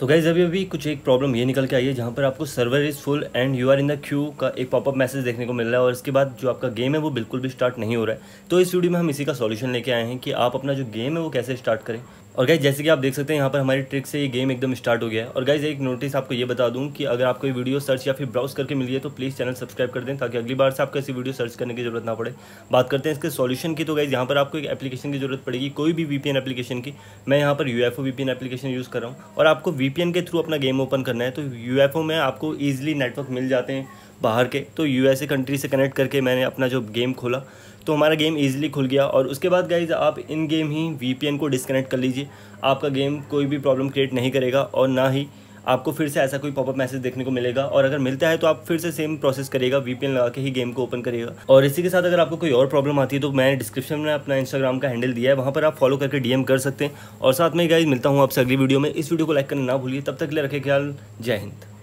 तो गाइज़ अभी अभी कुछ एक प्रॉब्लम ये निकल के आई है जहाँ पर आपको server is full and you are in the queue का एक पॉपअप मैसेज देखने को मिल रहा है और इसके बाद जो आपका गेम है वो बिल्कुल भी स्टार्ट नहीं हो रहा है तो इस वीडियो में हम इसी का सॉल्यूशन लेके आए हैं कि आप अपना जो गेम है वो कैसे स्टार्ट करें और गाइज जैसे कि आप देख सकते हैं यहाँ पर हमारी ट्रिक से ये गेम एकदम स्टार्ट हो गया है और गाइज एक नोटिस आपको ये बता दूँ कि अगर आपको ये वीडियो सर्च या फिर ब्राउज करके मिली है तो प्लीज़ चैनल सब्सक्राइब कर दें ताकि अगली बार से आपको ऐसी वीडियो सर्च करने की जरूरत ना पड़े बात करते हैं इसके सॉल्यूशन की तो गाइज यहाँ पर आपको एक एप्लीकेशन की जरूरत पड़ेगी कोई भी वीपीएन एप्लीकेशन की मैं यहाँ पर यूएफओ वीपीएन एप्लीकेशन यूज़ कर रहा हूँ और आपको वीपीएन के थ्रू अपना गेम ओपन करना है तो ओ में आपको ईजिली नेटवर्क मिल जाते हैं बाहर के तो यूएसए कंट्री से कनेक्ट करके मैंने अपना जो गेम खोला तो हमारा गेम ईजिली खुल गया और उसके बाद गाइज आप इन गेम ही वीपीएन को डिसकनेक्ट कर लीजिए आपका गेम कोई भी प्रॉब्लम क्रिएट नहीं करेगा और ना ही आपको फिर से ऐसा कोई पॉपअप मैसेज देखने को मिलेगा और अगर मिलता है तो आप फिर से सेम प्रोसेस करेगा वीपीएन लगा के ही गेम को ओपन करेगा और इसी के साथ अगर आपको कोई और प्रॉब्लम आती है तो मैंने डिस्क्रिप्शन में अपना इंस्टाग्राम का हैंडल दिया है वहाँ पर आप फॉलो करके डीएम कर सकते हैं और साथ में गाइज मिलता हूँ आपसे अगली वीडियो में इस वीडियो को लाइक करना ना भूलिए तब तक ले रखे ख्याल जय हिंद